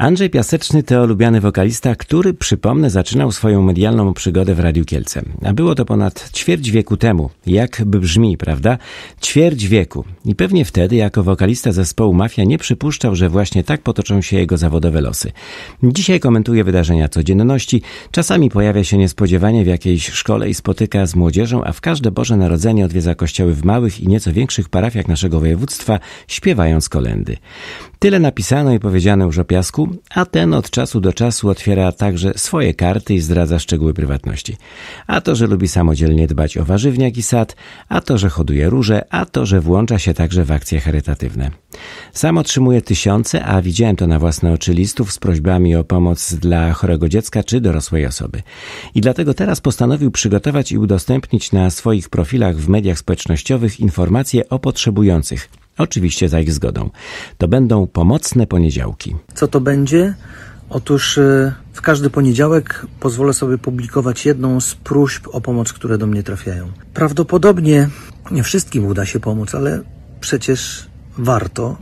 Andrzej Piaseczny to lubiany wokalista, który, przypomnę, zaczynał swoją medialną przygodę w Radiu Kielce. A było to ponad ćwierć wieku temu. Jakby brzmi, prawda? Ćwierć wieku. I pewnie wtedy, jako wokalista zespołu Mafia, nie przypuszczał, że właśnie tak potoczą się jego zawodowe losy. Dzisiaj komentuje wydarzenia codzienności, czasami pojawia się niespodziewanie w jakiejś szkole i spotyka z młodzieżą, a w każde Boże Narodzenie odwiedza kościoły w małych i nieco większych parafiach naszego województwa, śpiewając kolendy. Tyle napisano i powiedziano już o piasku, a ten od czasu do czasu otwiera także swoje karty i zdradza szczegóły prywatności. A to, że lubi samodzielnie dbać o warzywniak i sad, a to, że hoduje róże, a to, że włącza się także w akcje charytatywne. Sam otrzymuje tysiące, a widziałem to na własne oczy listów z prośbami o pomoc dla chorego dziecka czy dorosłej osoby. I dlatego teraz postanowił przygotować i udostępnić na swoich profilach w mediach społecznościowych informacje o potrzebujących, Oczywiście za ich zgodą. To będą pomocne poniedziałki. Co to będzie? Otóż e, w każdy poniedziałek pozwolę sobie publikować jedną z próśb o pomoc, które do mnie trafiają. Prawdopodobnie nie wszystkim uda się pomóc, ale przecież warto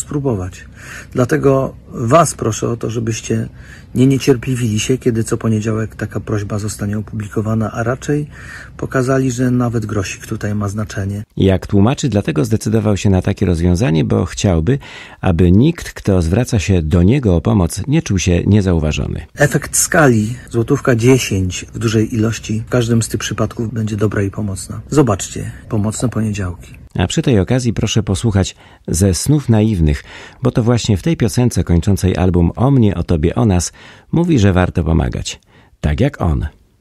spróbować. Dlatego Was proszę o to, żebyście nie niecierpliwili się, kiedy co poniedziałek taka prośba zostanie opublikowana, a raczej pokazali, że nawet grosik tutaj ma znaczenie. Jak tłumaczy, dlatego zdecydował się na takie rozwiązanie, bo chciałby, aby nikt, kto zwraca się do niego o pomoc, nie czuł się niezauważony. Efekt skali złotówka 10 w dużej ilości w każdym z tych przypadków będzie dobra i pomocna. Zobaczcie, pomocne poniedziałki. A przy tej okazji proszę posłuchać ze Snów Naiwnych, bo to właśnie w tej piosence kończącej album O mnie, o tobie, o nas mówi, że warto pomagać. Tak jak on.